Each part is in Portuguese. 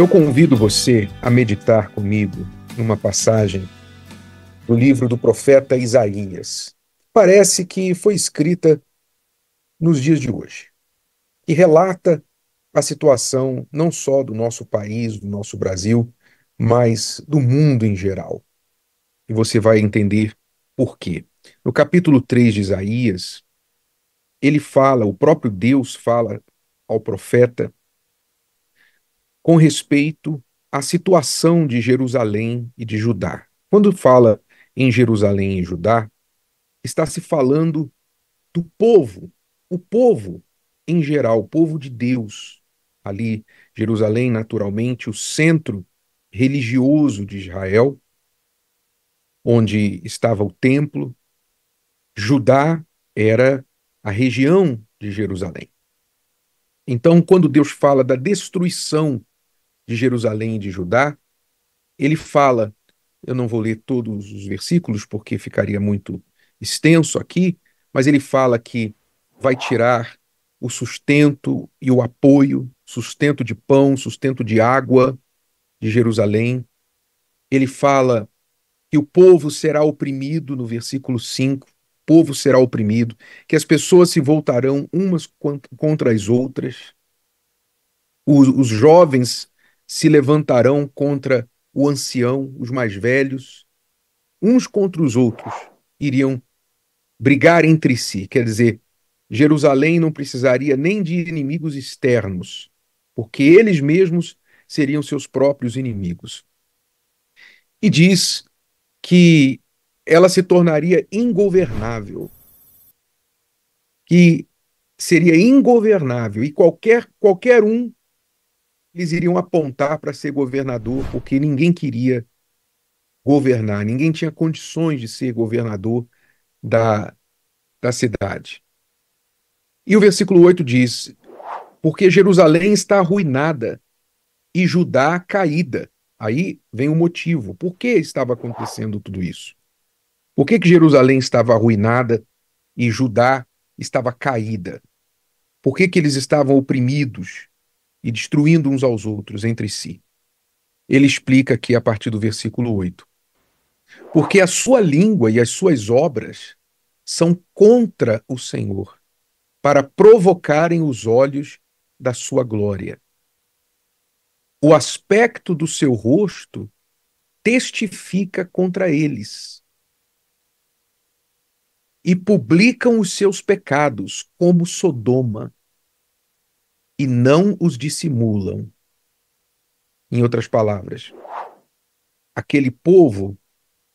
Eu convido você a meditar comigo numa passagem do livro do profeta Isaías. Parece que foi escrita nos dias de hoje e relata a situação não só do nosso país, do nosso Brasil, mas do mundo em geral. E você vai entender por quê. No capítulo 3 de Isaías, ele fala, o próprio Deus fala ao profeta com respeito à situação de Jerusalém e de Judá. Quando fala em Jerusalém e Judá, está se falando do povo, o povo em geral, o povo de Deus. Ali, Jerusalém, naturalmente, o centro religioso de Israel, onde estava o templo. Judá era a região de Jerusalém. Então, quando Deus fala da destruição de Jerusalém e de Judá, ele fala, eu não vou ler todos os versículos porque ficaria muito extenso aqui, mas ele fala que vai tirar o sustento e o apoio, sustento de pão, sustento de água de Jerusalém. Ele fala que o povo será oprimido, no versículo 5, o povo será oprimido, que as pessoas se voltarão umas contra as outras, os, os jovens se levantarão contra o ancião, os mais velhos, uns contra os outros iriam brigar entre si. Quer dizer, Jerusalém não precisaria nem de inimigos externos, porque eles mesmos seriam seus próprios inimigos. E diz que ela se tornaria ingovernável, que seria ingovernável e qualquer, qualquer um eles iriam apontar para ser governador, porque ninguém queria governar, ninguém tinha condições de ser governador da, da cidade. E o versículo 8 diz: Porque Jerusalém está arruinada e Judá caída. Aí vem o motivo. Por que estava acontecendo tudo isso? Por que, que Jerusalém estava arruinada e Judá estava caída? Por que, que eles estavam oprimidos? e destruindo uns aos outros entre si. Ele explica aqui a partir do versículo 8. Porque a sua língua e as suas obras são contra o Senhor, para provocarem os olhos da sua glória. O aspecto do seu rosto testifica contra eles e publicam os seus pecados como Sodoma e não os dissimulam. Em outras palavras, aquele povo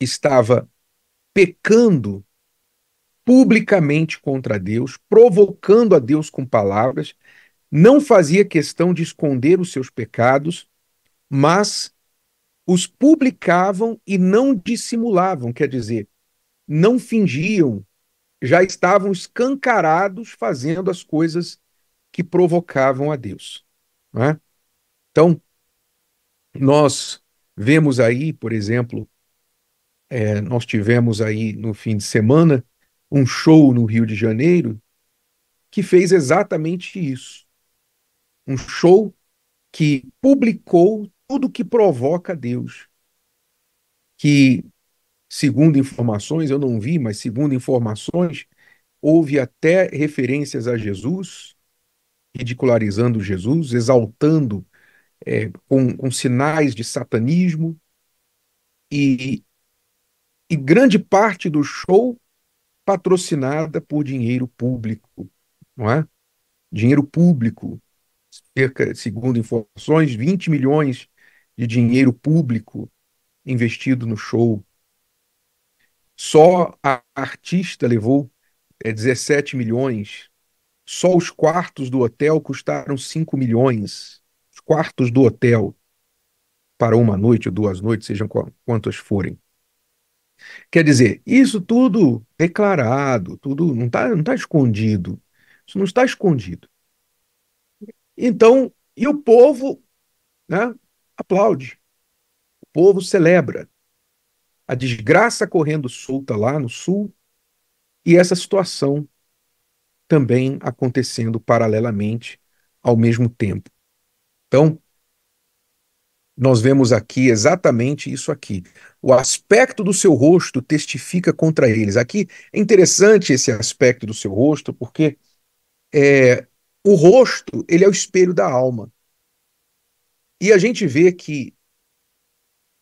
estava pecando publicamente contra Deus, provocando a Deus com palavras, não fazia questão de esconder os seus pecados, mas os publicavam e não dissimulavam, quer dizer, não fingiam, já estavam escancarados fazendo as coisas que provocavam a Deus. É? Então, nós vemos aí, por exemplo, é, nós tivemos aí no fim de semana um show no Rio de Janeiro que fez exatamente isso. Um show que publicou tudo que provoca Deus. Que, segundo informações, eu não vi, mas segundo informações, houve até referências a Jesus, ridicularizando Jesus, exaltando é, com, com, sinais de satanismo. E, e grande parte do show patrocinada por dinheiro público, não é? Dinheiro público, cerca, segundo informações, 20 milhões de dinheiro público investido no show. Só a artista levou é, 17 milhões só os quartos do hotel custaram 5 milhões. Os quartos do hotel para uma noite ou duas noites, sejam quantas forem. Quer dizer, isso tudo declarado, tudo não está não tá escondido. Isso não está escondido. Então, e o povo né, aplaude. O povo celebra a desgraça correndo solta lá no sul e essa situação também acontecendo paralelamente ao mesmo tempo. Então, nós vemos aqui exatamente isso aqui. O aspecto do seu rosto testifica contra eles. Aqui é interessante esse aspecto do seu rosto, porque é, o rosto ele é o espelho da alma. E a gente vê que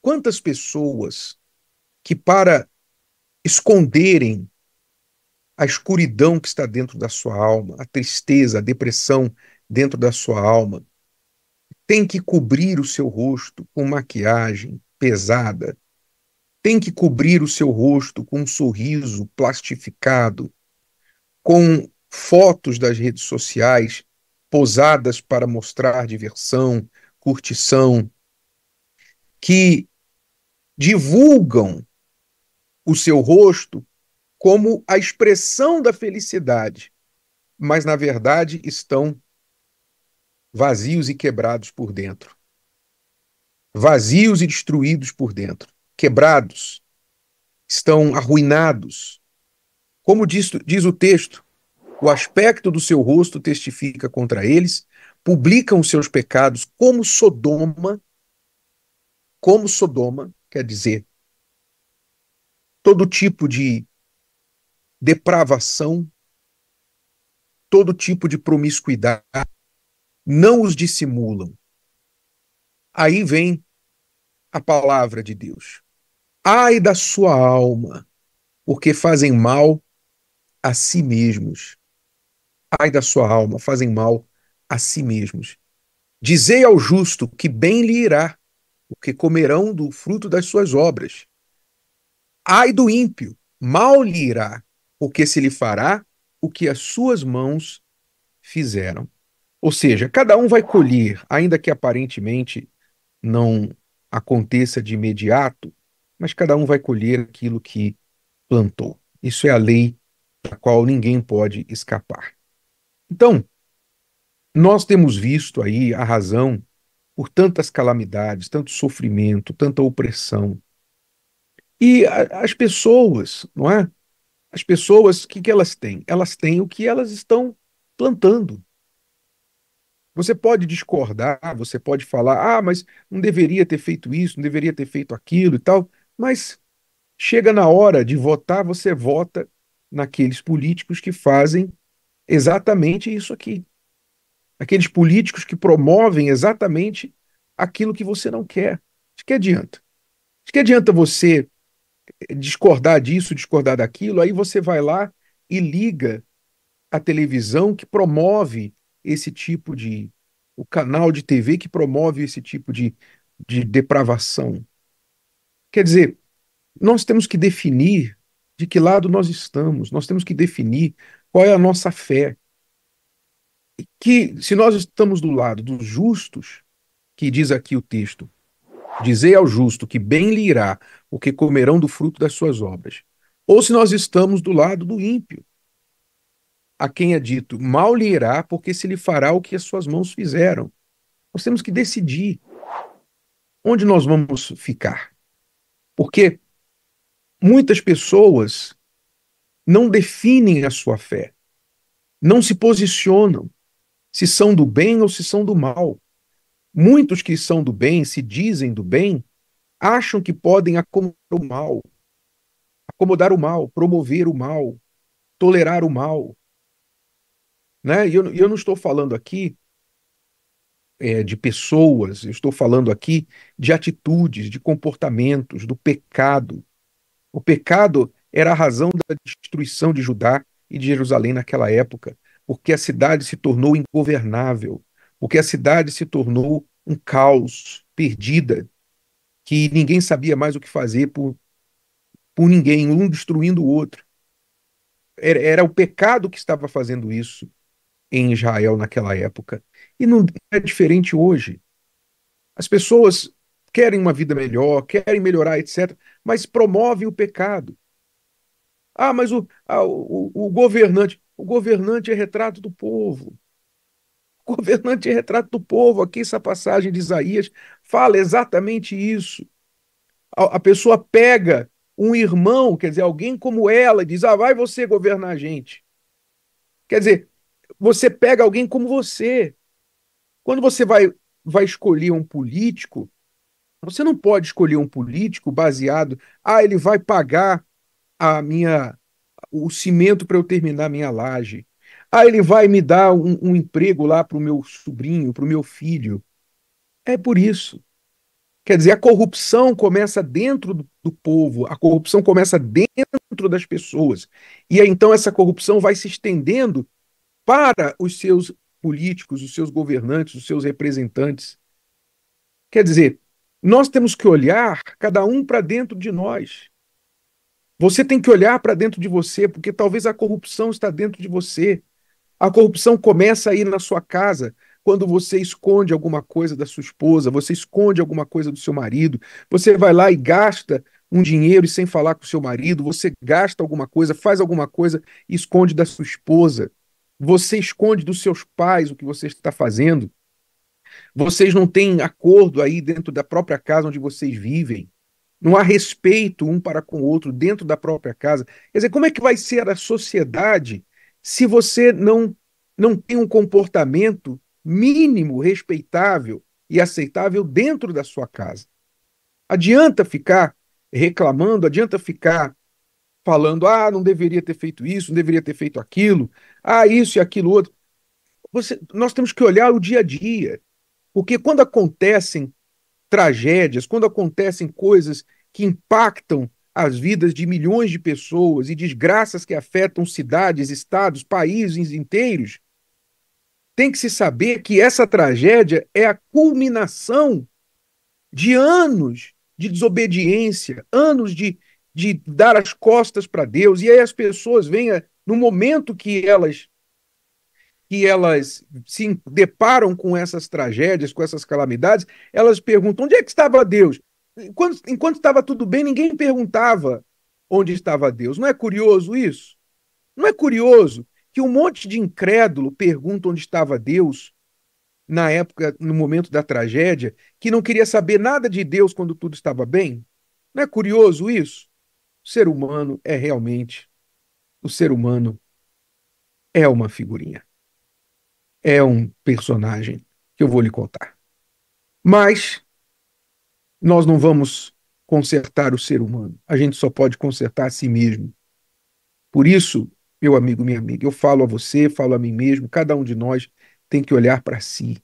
quantas pessoas que para esconderem a escuridão que está dentro da sua alma, a tristeza, a depressão dentro da sua alma. Tem que cobrir o seu rosto com maquiagem pesada. Tem que cobrir o seu rosto com um sorriso plastificado, com fotos das redes sociais posadas para mostrar diversão, curtição, que divulgam o seu rosto como a expressão da felicidade, mas na verdade estão vazios e quebrados por dentro. Vazios e destruídos por dentro, quebrados, estão arruinados. Como diz, diz o texto, o aspecto do seu rosto testifica contra eles, publicam os seus pecados como Sodoma, como Sodoma, quer dizer, todo tipo de depravação, todo tipo de promiscuidade, não os dissimulam. Aí vem a palavra de Deus. Ai da sua alma, porque fazem mal a si mesmos. Ai da sua alma, fazem mal a si mesmos. Dizei ao justo que bem lhe irá, porque comerão do fruto das suas obras. Ai do ímpio, mal lhe irá, porque se lhe fará o que as suas mãos fizeram. Ou seja, cada um vai colher, ainda que aparentemente não aconteça de imediato, mas cada um vai colher aquilo que plantou. Isso é a lei da qual ninguém pode escapar. Então, nós temos visto aí a razão por tantas calamidades, tanto sofrimento, tanta opressão. E a, as pessoas, não é? As pessoas, o que, que elas têm? Elas têm o que elas estão plantando. Você pode discordar, você pode falar, ah, mas não deveria ter feito isso, não deveria ter feito aquilo e tal, mas chega na hora de votar, você vota naqueles políticos que fazem exatamente isso aqui. Aqueles políticos que promovem exatamente aquilo que você não quer. De que adianta? De que adianta você discordar disso, discordar daquilo, aí você vai lá e liga a televisão que promove esse tipo de. o canal de TV que promove esse tipo de, de depravação. Quer dizer, nós temos que definir de que lado nós estamos, nós temos que definir qual é a nossa fé. que, se nós estamos do lado dos justos, que diz aqui o texto, Dizei ao justo que bem lhe irá, porque comerão do fruto das suas obras. Ou se nós estamos do lado do ímpio, a quem é dito, mal lhe irá, porque se lhe fará o que as suas mãos fizeram. Nós temos que decidir onde nós vamos ficar. Porque muitas pessoas não definem a sua fé, não se posicionam se são do bem ou se são do mal. Muitos que são do bem, se dizem do bem, acham que podem acomodar o mal, acomodar o mal, promover o mal, tolerar o mal. Né? E eu, eu não estou falando aqui é, de pessoas, eu estou falando aqui de atitudes, de comportamentos, do pecado. O pecado era a razão da destruição de Judá e de Jerusalém naquela época, porque a cidade se tornou ingovernável porque a cidade se tornou um caos, perdida, que ninguém sabia mais o que fazer por, por ninguém, um destruindo o outro. Era, era o pecado que estava fazendo isso em Israel naquela época. E não é diferente hoje. As pessoas querem uma vida melhor, querem melhorar, etc., mas promovem o pecado. Ah, mas ah, o, o, o governante. O governante é retrato do povo governante é retrato do povo. Aqui essa passagem de Isaías fala exatamente isso. A, a pessoa pega um irmão, quer dizer, alguém como ela, e diz: Ah, vai você governar a gente. Quer dizer, você pega alguém como você. Quando você vai, vai escolher um político, você não pode escolher um político baseado, ah, ele vai pagar a minha o cimento para eu terminar minha laje. Ah, ele vai me dar um, um emprego lá para o meu sobrinho, para o meu filho. É por isso. Quer dizer, a corrupção começa dentro do, do, povo, a corrupção começa dentro das pessoas. E aí, então essa corrupção vai se estendendo para os seus políticos, os seus governantes, os seus representantes. Quer dizer, nós temos que olhar cada um para dentro de nós. Você tem que olhar para dentro de você, porque talvez a corrupção está dentro de você. A corrupção começa aí na sua casa, quando você esconde alguma coisa da sua esposa, você esconde alguma coisa do seu marido, você vai lá e gasta um dinheiro e sem falar com o seu marido, você gasta alguma coisa, faz alguma coisa e esconde da sua esposa. Você esconde dos seus pais o que você está fazendo. Vocês não têm acordo aí dentro da própria casa onde vocês vivem. Não há respeito um para com o outro dentro da própria casa. Quer dizer, como é que vai ser a sociedade se você não, não tem um comportamento mínimo, respeitável e aceitável dentro da sua casa. Adianta ficar reclamando, adianta ficar falando, ah, não deveria ter feito isso, não deveria ter feito aquilo, ah, isso e aquilo outro. Você, nós temos que olhar o dia a dia, porque quando acontecem tragédias, quando acontecem coisas que impactam as vidas de milhões de pessoas e desgraças que afetam cidades, estados, países inteiros, tem que se saber que essa tragédia é a culminação de anos de desobediência, anos de, de dar as costas para Deus. E aí as pessoas vêm, eh, no momento que elas que elas se deparam com essas tragédias, com essas calamidades, elas perguntam: onde é que estava Deus? Enquanto, enquanto estava tudo bem, ninguém perguntava onde estava Deus. Não é curioso isso? Não é curioso que um monte de incrédulo pergunta onde estava Deus na época, no momento da tragédia, que não queria saber nada de Deus quando tudo estava bem? Não é curioso isso? O ser humano é realmente. O ser humano é uma figurinha. É um personagem que eu vou lhe contar. Mas nós não vamos consertar o ser humano, a gente só pode consertar a si mesmo. Por isso, meu amigo, minha amiga, eu falo a você, falo a mim mesmo, cada um de nós tem que olhar para si.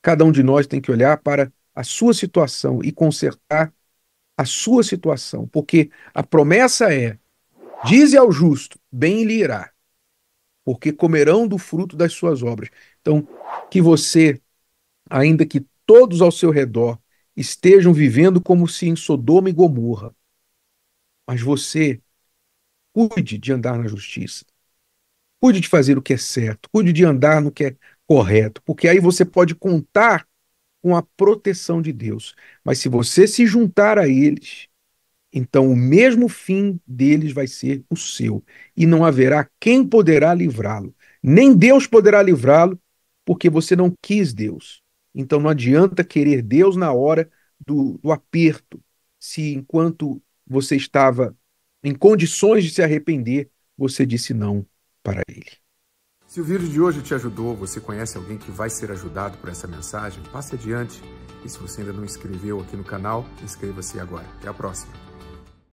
Cada um de nós tem que olhar para a sua situação e consertar a sua situação, porque a promessa é: dize ao justo, bem lhe irá, porque comerão do fruto das suas obras. Então, que você, ainda que todos ao seu redor estejam vivendo como se em Sodoma e Gomorra. Mas você cuide de andar na justiça. Cuide de fazer o que é certo, cuide de andar no que é correto, porque aí você pode contar com a proteção de Deus. Mas se você se juntar a eles, então o mesmo fim deles vai ser o seu, e não haverá quem poderá livrá-lo. Nem Deus poderá livrá-lo, porque você não quis Deus. Então não adianta querer Deus na hora do, do aperto, se enquanto você estava em condições de se arrepender, você disse não para Ele. Se o vídeo de hoje te ajudou, você conhece alguém que vai ser ajudado por essa mensagem, passe adiante. E se você ainda não inscreveu aqui no canal, inscreva-se agora. Até a próxima.